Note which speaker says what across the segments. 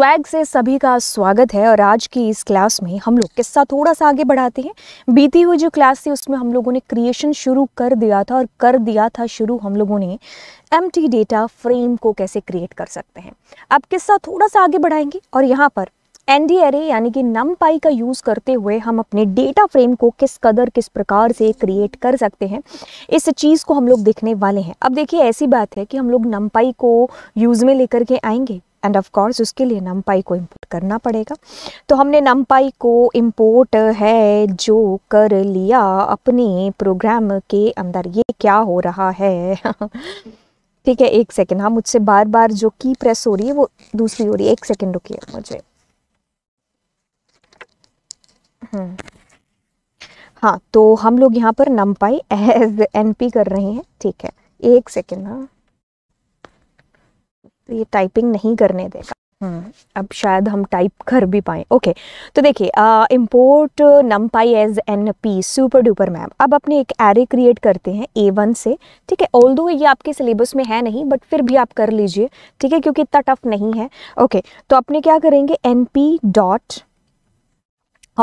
Speaker 1: Swag से सभी का स्वागत है और आज की इस क्लास में हम लोग किस्सा थोड़ा सा आगे बढ़ाते हैं बीती हुई जो क्लास थी उसमें हम लोगों ने क्रिएशन शुरू कर दिया था और कर दिया था शुरू हम लोगों ने एम डेटा फ्रेम को कैसे क्रिएट कर सकते हैं अब किस्सा थोड़ा सा आगे बढ़ाएंगे और यहाँ पर एन डी एरे यानी कि नम पाई का यूज़ करते हुए हम अपने डेटा फ्रेम को किस कदर किस प्रकार से क्रिएट कर सकते हैं इस चीज़ को हम लोग देखने वाले हैं अब देखिए ऐसी बात है कि हम लोग नम पाई को यूज़ में लेकर के आएंगे एंड ऑफ कोर्स उसके लिए नमपाई को इंपोर्ट करना पड़ेगा तो हमने नमपाई को इंपोर्ट है जो कर लिया अपने प्रोग्राम के अंदर ये क्या हो रहा है ठीक है एक सेकेंड हाँ मुझसे बार बार जो की प्रेस हो रही है वो दूसरी हो रही है एक सेकेंड रुकिए मुझे हम्म। हाँ तो हम लोग यहाँ पर नमपाई एज एनपी कर रहे हैं ठीक है एक सेकेंड हाँ तो ये टाइपिंग नहीं करने देगा हम्म। अब शायद हम टाइप कर भी पाए ओके तो देखिए import numpy as N P super duper ma'am अब अपने एक एरे क्रिएट करते हैं ए वन से ठीक है ऑल दो ये आपके सिलेबस में है नहीं बट फिर भी आप कर लीजिए ठीक है क्योंकि इतना टफ नहीं है ओके तो अपने क्या करेंगे एन पी डॉट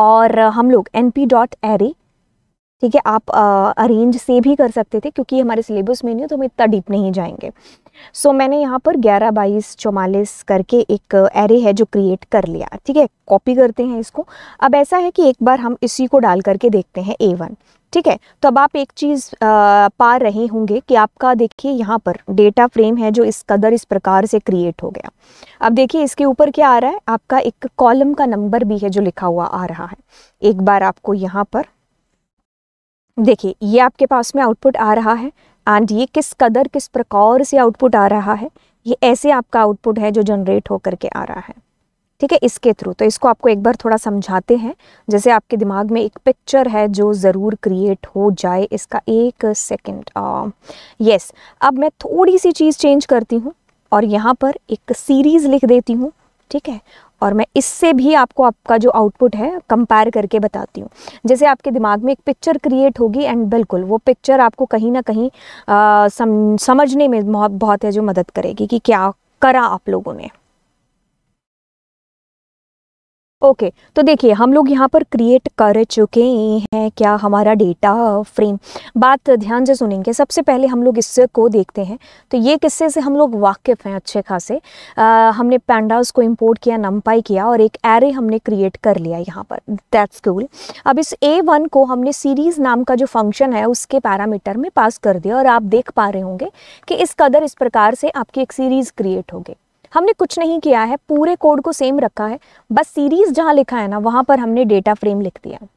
Speaker 1: और हम लोग एन पी डॉट एरे ठीक है आप अरेंज से भी कर सकते थे क्योंकि हमारे सिलेबस में नहीं तो हम इतना डीप नहीं जाएंगे सो so, मैंने यहाँ पर ग्यारह बाईस चौवालीस करके एक एरे है जो क्रिएट कर लिया ठीक है कॉपी करते हैं इसको अब ऐसा है कि एक बार हम इसी को डाल करके देखते हैं ए वन ठीक है तो अब आप एक चीज़ पा रहे होंगे कि आपका देखिए यहाँ पर डेटा फ्रेम है जो इस कदर इस प्रकार से क्रिएट हो गया अब देखिए इसके ऊपर क्या आ रहा है आपका एक कॉलम का नंबर भी है जो लिखा हुआ आ रहा है एक बार आपको यहाँ पर देखिए ये आपके पास में आउटपुट आ रहा है एंड ये किस कदर किस प्रकार से आउटपुट आ रहा है ये ऐसे आपका आउटपुट है जो जनरेट होकर के आ रहा है ठीक है इसके थ्रू तो इसको आपको एक बार थोड़ा समझाते हैं जैसे आपके दिमाग में एक पिक्चर है जो ज़रूर क्रिएट हो जाए इसका एक सेकेंड यस अब मैं थोड़ी सी चीज़ चेंज करती हूँ और यहाँ पर एक सीरीज़ लिख देती हूँ ठीक है और मैं इससे भी आपको आपका जो आउटपुट है कंपेयर करके बताती हूँ जैसे आपके दिमाग में एक पिक्चर क्रिएट होगी एंड बिल्कुल वो पिक्चर आपको कहीं ना कहीं आ, सम, समझने में बहुत बहुत है जो मदद करेगी कि क्या करा आप लोगों ने ओके okay, तो देखिए हम लोग यहाँ पर क्रिएट कर चुके हैं क्या हमारा डेटा फ्रेम बात ध्यान से सुनेंगे सबसे पहले हम लोग इससे को देखते हैं तो ये किस्से से हम लोग वाकिफ़ हैं अच्छे खासे आ, हमने पैंडास को इंपोर्ट किया नम्पाई किया और एक एरे हमने क्रिएट कर लिया यहाँ पर दैट्स कूल अब इस ए वन को हमने सीरीज़ नाम का जो फंक्शन है उसके पैरामीटर में पास कर दिया और आप देख पा रहे होंगे कि इस कदर इस प्रकार से आपकी एक सीरीज़ क्रिएट होगी हमने कुछ नहीं किया है पूरे कोड को सेम रखा है बस सीरीज़ जहाँ लिखा है ना वहाँ पर हमने डेटा फ्रेम लिख दिया है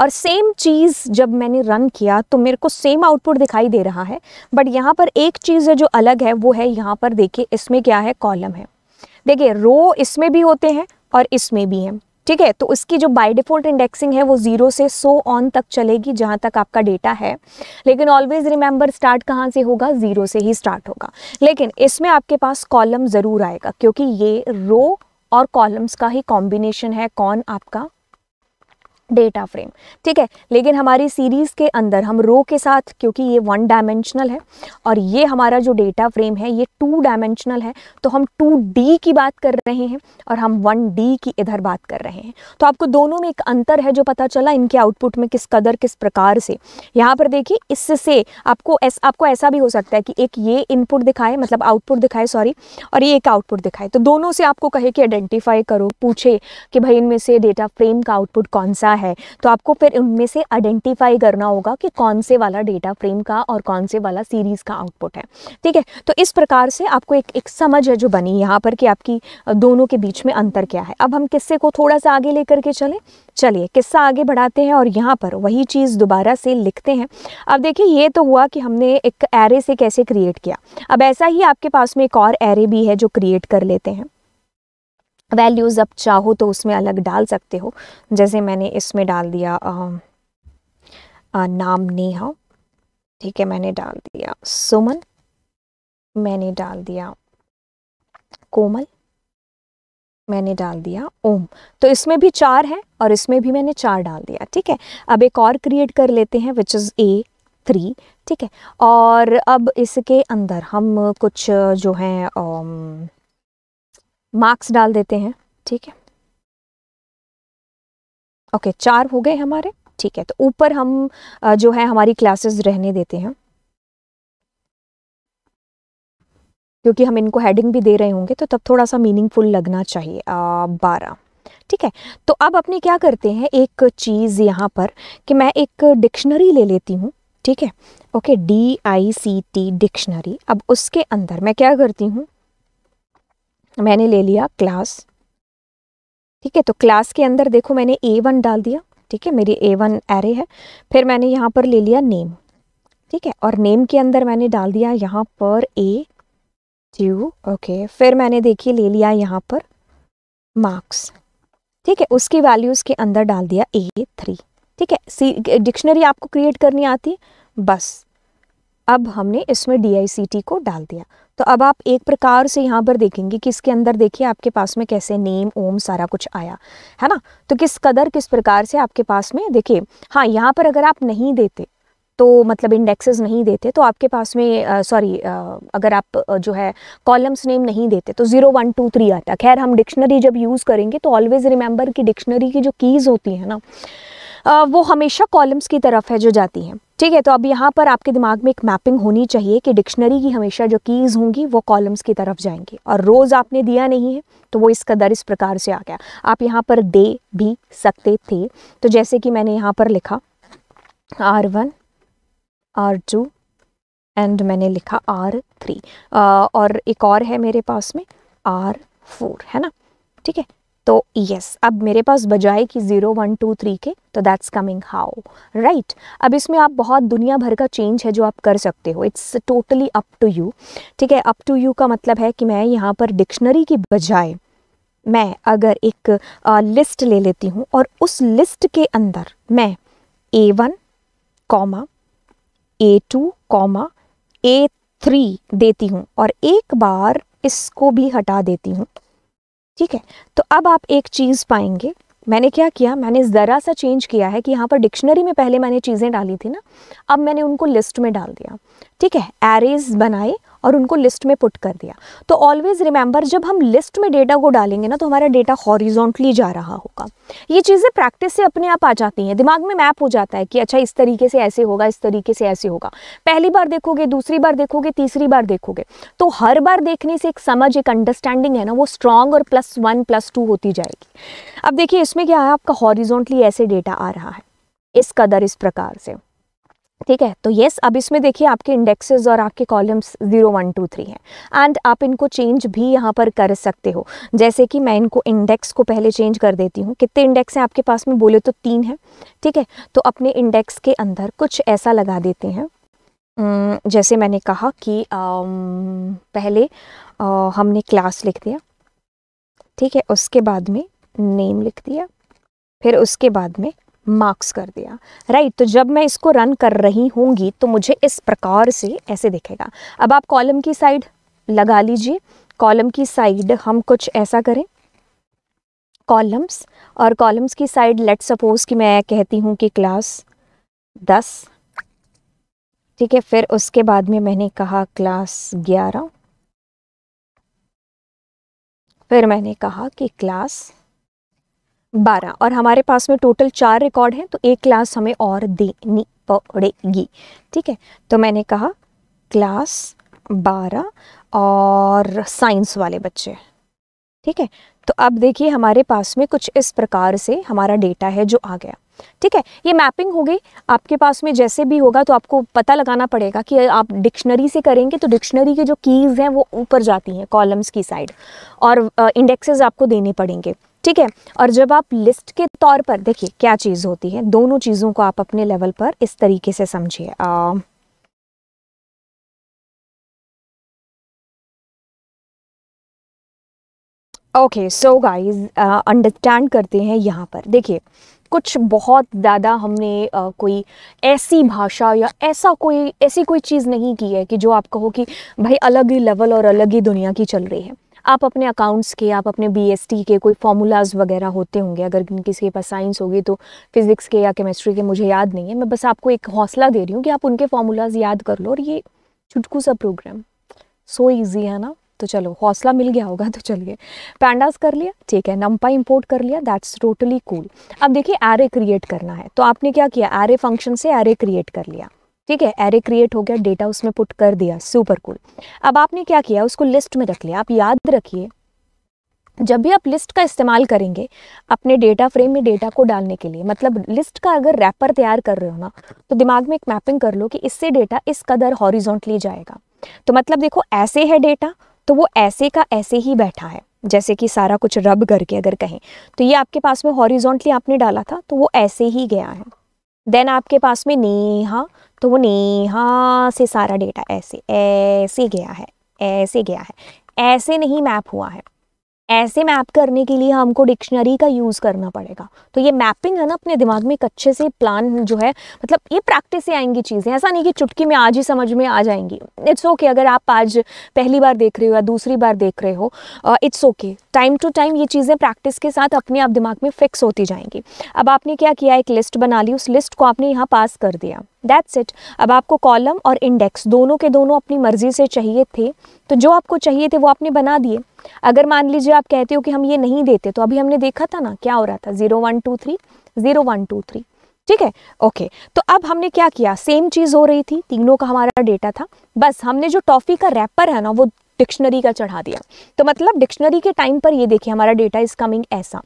Speaker 1: और सेम चीज़ जब मैंने रन किया तो मेरे को सेम आउटपुट दिखाई दे रहा है बट यहाँ पर एक चीज़ है जो अलग है वो है यहाँ पर देखिए इसमें क्या है कॉलम है देखिए रो इसमें भी होते हैं और इसमें भी हैं ठीक है तो उसकी जो बाय डिफ़ॉल्ट इंडेक्सिंग है वो ज़ीरो से सो ऑन तक चलेगी जहां तक आपका डेटा है लेकिन ऑलवेज रिमेंबर स्टार्ट कहाँ से होगा ज़ीरो से ही स्टार्ट होगा लेकिन इसमें आपके पास कॉलम ज़रूर आएगा क्योंकि ये रो और कॉलम्स का ही कॉम्बिनेशन है कौन आपका डेटा फ्रेम ठीक है लेकिन हमारी सीरीज़ के अंदर हम रो के साथ क्योंकि ये वन डायमेंशनल है और ये हमारा जो डेटा फ्रेम है ये टू डायमेंशनल है तो हम टू डी की बात कर रहे हैं और हम वन डी की इधर बात कर रहे हैं तो आपको दोनों में एक अंतर है जो पता चला इनके आउटपुट में किस कदर किस प्रकार से यहाँ पर देखिए इससे आपको एस, आपको ऐसा भी हो सकता है कि एक ये इनपुट दिखाए मतलब आउटपुट दिखाए सॉरी और ये एक आउटपुट दिखाए तो दोनों से आपको कहे कि आइडेंटिफाई करो पूछे कि भाई इनमें से डेटा फ्रेम का आउटपुट कौन सा डेटा है तो आपको फिर उनमें से आइडेंटिफाई करना होगा कि कौन से वाला डेटा फ्रेम का और कौन से वाला सीरीज़ का आउटपुट है ठीक है तो इस प्रकार से आपको एक एक समझ है जो बनी यहाँ पर कि आपकी दोनों के बीच में अंतर क्या है अब हम किस्से को थोड़ा सा आगे लेकर के चले चलिए किस्सा आगे बढ़ाते हैं और यहाँ पर वही चीज़ दोबारा से लिखते हैं अब देखिए ये तो हुआ कि हमने एक एरे से कैसे क्रिएट किया अब ऐसा ही आपके पास में एक और एरे भी है जो क्रिएट कर लेते हैं वैल्यूज़ आप चाहो तो उसमें अलग डाल सकते हो जैसे मैंने इसमें डाल दिया आ, आ, नाम नेहा ठीक है मैंने डाल दिया सुमन मैंने डाल दिया कोमल मैंने डाल दिया ओम तो इसमें भी चार है और इसमें भी मैंने चार डाल दिया ठीक है अब एक और क्रिएट कर लेते हैं विच इज़ ए थ्री ठीक है और अब इसके अंदर हम कुछ जो हैं मार्क्स डाल देते हैं ठीक है ओके चार हो गए हमारे ठीक है तो ऊपर हम जो है हमारी क्लासेस रहने देते हैं क्योंकि हम इनको हेडिंग भी दे रहे होंगे तो तब थोड़ा सा मीनिंगफुल लगना चाहिए बारह ठीक है तो अब अपने क्या करते हैं एक चीज़ यहाँ पर कि मैं एक डिक्शनरी ले लेती हूँ ठीक है okay D I C T dictionary अब उसके अंदर मैं क्या करती हूँ मैंने ले लिया क्लास ठीक है तो क्लास के अंदर देखो मैंने ए वन डाल दिया ठीक है मेरी ए वन एरे है फिर मैंने यहाँ पर ले लिया नेम ठीक है और नेम के अंदर मैंने डाल दिया यहाँ पर ए ट्यू ओके फिर मैंने देखिए ले लिया यहाँ पर मार्क्स ठीक है उसकी वैल्यूज़ के अंदर डाल दिया ए थ्री ठीक है सी डिक्शनरी आपको क्रिएट करनी आती है बस अब हमने इसमें डी को डाल दिया तो अब आप एक प्रकार से यहाँ पर देखेंगे कि इसके अंदर देखिए आपके पास में कैसे नेम ओम सारा कुछ आया है ना तो किस कदर किस प्रकार से आपके पास में देखिए हाँ यहाँ पर अगर आप नहीं देते तो मतलब इंडेक्सेस नहीं देते तो आपके पास में सॉरी अगर आप जो है कॉलम्स नेम नहीं देते तो ज़ीरो वन टू थ्री आता खैर हम डिक्शनरी जब यूज़ करेंगे तो ऑलवेज़ रिमेंबर कि डिक्शनरी की जो कीज़ होती है ना आ, वो हमेशा कॉलम्स की तरफ है जो जाती हैं ठीक है तो अब यहाँ पर आपके दिमाग में एक मैपिंग होनी चाहिए कि डिक्शनरी की हमेशा जो कीज़ होंगी वो कॉलम्स की तरफ जाएंगे और रोज़ आपने दिया नहीं है तो वो इस कदर इस प्रकार से आ गया आप यहाँ पर दे भी सकते थे तो जैसे कि मैंने यहाँ पर लिखा r one r two and मैंने लिखा आर थ्री और एक और है मेरे पास में आर फोर है ना ठीक है तो यस अब मेरे पास बजाय कि ज़ीरो वन टू थ्री के तो दैट्स कमिंग हाउ राइट अब इसमें आप बहुत दुनिया भर का चेंज है जो आप कर सकते हो it's totally up to you ठीक है अप टू यू का मतलब है कि मैं यहाँ पर डिक्शनरी की बजाय मैं अगर एक आ, लिस्ट ले लेती हूँ और उस लिस्ट के अंदर मैं a one comma a two comma a three देती हूँ और एक बार इसको भी हटा देती हूँ ठीक है तो अब आप एक चीज़ पाएंगे मैंने क्या किया मैंने ज़रा सा चेंज किया है कि यहाँ पर डिक्शनरी में पहले मैंने चीज़ें डाली थी ना अब मैंने उनको लिस्ट में डाल दिया ठीक है एरेज बनाए और उनको लिस्ट में पुट कर दिया तो ऑलवेज़ रिमेंबर जब हम लिस्ट में डेटा को डालेंगे ना तो हमारा डेटा हॉरिजोंटली जा रहा होगा ये चीज़ें प्रैक्टिस से अपने आप आ जाती हैं दिमाग में मैप हो जाता है कि अच्छा इस तरीके से ऐसे होगा इस तरीके से ऐसे होगा पहली बार देखोगे दूसरी बार देखोगे तीसरी बार देखोगे तो हर बार देखने से एक समझ एक अंडरस्टैंडिंग है ना वो स्ट्रांग और प्लस वन प्लस टू होती जाएगी अब देखिए इसमें क्या है आपका हॉरिजोंटली ऐसे डेटा आ रहा है इस कदर इस प्रकार से ठीक है तो यस अब इसमें देखिए आपके इंडेक्सेस और आपके columns zero one two three हैं एंड आप इनको चेंज भी यहाँ पर कर सकते हो जैसे कि मैं इनको इंडेक्स को पहले चेंज कर देती हूँ कितने इंडेक्स हैं आपके पास में बोले तो तीन हैं ठीक है तो अपने इंडेक्स के अंदर कुछ ऐसा लगा देते हैं जैसे मैंने कहा कि पहले हमने क्लास लिख दिया ठीक है उसके बाद में नेम लिख दिया फिर उसके बाद में मार्क्स कर दिया राइट right, तो जब मैं इसको रन कर रही होंगी तो मुझे इस प्रकार से ऐसे दिखेगा अब आप कॉलम की साइड लगा लीजिए कॉलम की साइड हम कुछ ऐसा करें कॉलम्स और कॉलम्स की साइड लेट सपोज कि मैं कहती हूँ कि क्लास दस ठीक है फिर उसके बाद में मैंने कहा क्लास ग्यारह फिर मैंने कहा कि क्लास बारह और हमारे पास में टोटल चार रिकॉर्ड हैं तो एक क्लास हमें और देनी पड़ेगी ठीक है तो मैंने कहा क्लास बारह और साइंस वाले बच्चे ठीक है तो अब देखिए हमारे पास में कुछ इस प्रकार से हमारा डेटा है जो आ गया ठीक है ये मैपिंग हो गई आपके पास में जैसे भी होगा तो आपको पता लगाना पड़ेगा कि आप डिक्शनरी से करेंगे तो डिक्शनरी के जो कीज़ हैं वो ऊपर जाती हैं कॉलम्स की साइड और इंडेक्सेस आपको देने पड़ेंगे ठीक है और जब आप लिस्ट के तौर पर देखिए क्या चीज़ होती है दोनों चीज़ों को आप अपने लेवल पर इस तरीके से समझिए ओके सो गाइस अंडरस्टैंड करते हैं यहाँ पर देखिए कुछ बहुत ज़्यादा हमने आ, कोई ऐसी भाषा या ऐसा कोई ऐसी कोई चीज़ नहीं की है कि जो आप कहो कि भाई अलग ही लेवल और अलग ही दुनिया की चल रही है आप अपने अकाउंट्स के आप अपने बीएसटी के कोई फार्मूलाज वगैरह होते होंगे अगर किसी के पास साइंस होगी तो फिज़िक्स के या केमिस्ट्री के मुझे याद नहीं है मैं बस आपको एक हौसला दे रही हूँ कि आप उनके फार्मूलाज याद कर लो और ये चुटकू सा प्रोग्राम सो ईजी है ना तो चलो हौसला मिल गया होगा तो चलिए पैंडास कर लिया ठीक है नम्पा इंपोर्ट कर लिया दैट्स टोटली कूल अब देखिए एरे क्रिएट करना है तो आपने क्या किया एरे फंक्शन से एरे क्रिएट कर लिया ठीक है एरे क्रिएट हो गया डेटा उसमें पुट कर दिया सुपर कूल अब आपने क्या किया उसको लिस्ट में रख लिया आप याद रखिए जब भी आप लिस्ट का इस्तेमाल करेंगे अपने डेटा फ्रेम में डेटा को डालने के लिए मतलब लिस्ट का अगर रैपर तैयार कर रहे हो ना तो दिमाग में एक मैपिंग कर लो कि इससे डेटा इस कदर हॉरिजॉन्टली जाएगा तो मतलब देखो ऐसे है डेटा तो वो ऐसे का ऐसे ही बैठा है जैसे कि सारा कुछ रब करके अगर कहें तो ये आपके पास में हॉरिजॉन्टली आपने डाला था तो वो ऐसे ही गया है देन आपके पास में नेहा तो वो नेहा से सारा डेटा ऐसे ऐसे गया है ऐसे गया है ऐसे नहीं मैप हुआ है ऐसे मैप करने के लिए हमको डिक्शनरी का यूज़ करना पड़ेगा तो ये मैपिंग है ना अपने दिमाग में एक अच्छे से प्लान जो है मतलब ये प्रैक्टिस से आएंगी चीज़ें ऐसा नहीं कि चुटकी में आज ही समझ में आ जाएंगी इट्स ओके okay, अगर आप आज पहली बार देख रहे हो या दूसरी बार देख रहे हो it's okay time to time ये चीज़ें प्रैक्टिस के साथ अपने आप दिमाग में फिक्स होती जाएंगी अब आपने क्या किया एक लिस्ट बना ली उस लिस्ट को आपने यहाँ पास कर दिया दैट्स इट अब आपको कॉलम और इंडेक्स दोनों के दोनों अपनी मर्ज़ी से चाहिए थे तो जो आपको चाहिए थे वो आपने बना दिए अगर मान लीजिए आप कहते हो कि हम ये नहीं देते तो अभी हमने देखा था ना क्या हो रहा था zero one two three zero one two three ठीक है ओके तो अब हमने क्या किया सेम चीज़ हो रही थी तीनों का हमारा डेटा था बस हमने जो टॉफ़ी का रैपर है ना वो डिक्शनरी का चढ़ा दिया तो मतलब डिक्शनरी के टाइम पर ये देखिए हमारा डेटा इज कमिंग ऐसा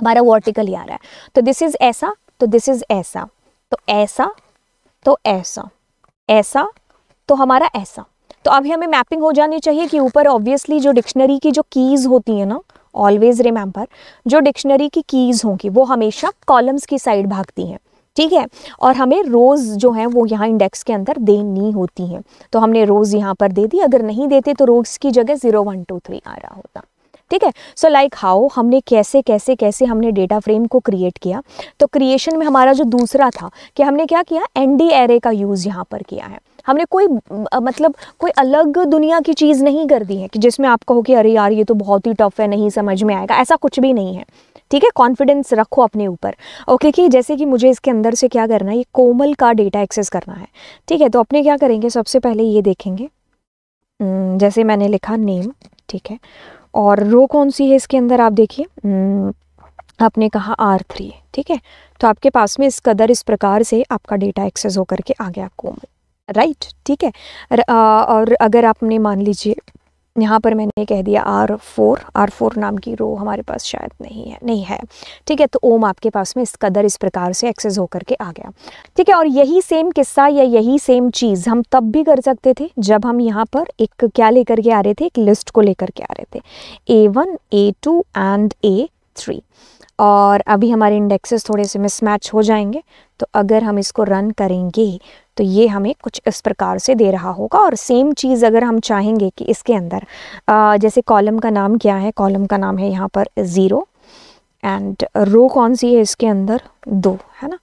Speaker 1: हमारा वर्टिकल ही आ रहा है तो दिस इज़ ऐसा तो दिस इज़ ऐसा तो ऐसा तो ऐसा ऐसा तो हमारा ऐसा तो अभी हमें मैपिंग हो जानी चाहिए कि ऊपर ऑब्वियसली जो डिक्शनरी की जो कीज़ होती है ना ऑलवेज रिमेंबर जो डिक्शनरी की कीज़ होंगी वो हमेशा कॉलम्स की साइड भागती हैं ठीक है और हमें रोज़ जो है वो यहाँ इंडेक्स के अंदर देनी होती हैं तो हमने रोज़ यहाँ पर दे दी अगर नहीं देते तो रोज़ की जगह ज़ीरो वन टू थ्री आ रहा होता ठीक है सो लाइक हाउ हमने कैसे कैसे कैसे हमने डेटा फ्रेम को क्रिएट किया तो क्रिएशन में हमारा जो दूसरा था कि हमने क्या किया एनडी एरे का यूज़ यहाँ पर किया है हमने कोई मतलब कोई अलग दुनिया की चीज़ नहीं कर दी है कि जिसमें आप कहो कि अरे यार ये तो बहुत ही टफ है नहीं समझ में आएगा ऐसा कुछ भी नहीं है ठीक है कॉन्फिडेंस रखो अपने ऊपर ओके कि जैसे कि मुझे इसके अंदर से क्या करना है ये कोमल का डेटा एक्सेस करना है ठीक है तो अपने क्या करेंगे सबसे पहले ये देखेंगे जैसे मैंने लिखा नेम ठीक है और रो कौन सी है इसके अंदर आप देखिए आपने कहा आर थ्री ठीक है तो आपके पास में इस कदर इस प्रकार से आपका डेटा एक्सेस होकर के आ गया कोमल राइट ठीक है और अगर आपने मान लीजिए यहाँ पर मैंने कह दिया आर फोर आर फोर नाम की रो हमारे पास शायद नहीं है नहीं है ठीक है तो ओम आपके पास में इस कदर इस प्रकार से एक्सेस होकर के आ गया ठीक है और यही सेम किस्सा या यही सेम चीज़ हम तब भी कर सकते थे जब हम यहाँ पर एक क्या लेकर के आ रहे थे एक लिस्ट को लेकर के आ रहे थे a one a two and a three और अभी हमारे इंडेक्सेस थोड़े से मिसमैच हो जाएंगे तो अगर हम इसको रन करेंगे तो ये हमें कुछ इस प्रकार से दे रहा होगा और सेम चीज़ अगर हम चाहेंगे कि इसके अंदर जैसे कॉलम का नाम क्या है कॉलम का नाम है यहाँ पर ज़ीरो एंड रो कौन सी है इसके अंदर दो है ना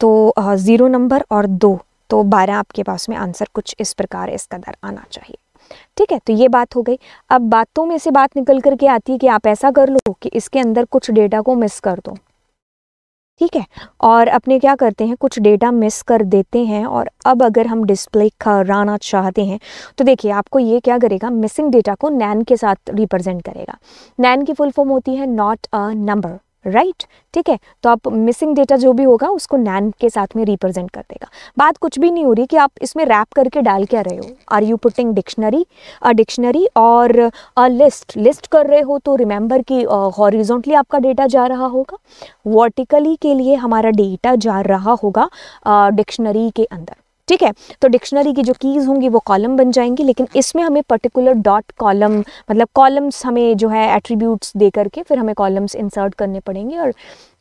Speaker 1: तो ज़ीरो नंबर और दो तो बारह आपके पास में आंसर कुछ इस प्रकार इसका दर आना चाहिए ठीक है तो ये बात हो गई अब बातों में से बात निकल करके आती है कि आप ऐसा कर लो कि इसके अंदर कुछ डेटा को मिस कर दो ठीक है और अपने क्या करते हैं कुछ डेटा मिस कर देते हैं और अब अगर हम डिस्प्ले कराना चाहते हैं तो देखिए आपको ये क्या करेगा मिसिंग डेटा को नैन के साथ रिप्रेजेंट करेगा नैन की फुल फॉर्म होती है not a number right right? ठीक है तो आप मिसिंग डेटा जो भी होगा उसको नैन के साथ में रिप्रेजेंट कर देगा बात कुछ भी नहीं हो रही कि आप इसमें रैप करके डाल क्या रहे हो are you putting dictionary a dictionary और अ लिस्ट लिस्ट कर रहे हो तो रिमेंबर कि हॉरिजोंटली uh, आपका डेटा जा रहा होगा वर्टिकली के लिए हमारा डेटा जा रहा होगा डिक्शनरी uh, के अंदर ठीक है तो डिक्शनरी की जो कीज़ होंगी वो कॉलम बन जाएंगी लेकिन इसमें हमें पर्टिकुलर डॉट कॉलम मतलब कॉलम्स हमें जो है एट्रीब्यूट्स दे करके फिर हमें कॉलम्स इंसर्ट करने पड़ेंगे और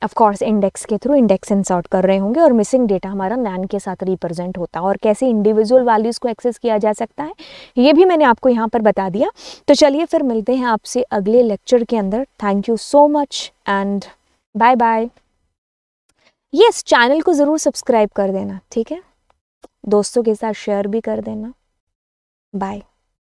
Speaker 1: ऑफकोर्स इंडेक्स के थ्रू इंडेक्स इंसर्ट कर रहे होंगे और मिसिंग डेटा हमारा नैन के साथ रिप्रेजेंट होता है और कैसे इंडिविजुअल वैल्यूज़ को एक्सेस किया जा सकता है ये भी मैंने आपको यहाँ पर बता दिया तो चलिए फिर मिलते हैं आपसे अगले लेक्चर के अंदर thank you so much and bye bye yes channel को ज़रूर सब्सक्राइब कर देना ठीक है दोस्तों के साथ शेयर भी कर देना बाय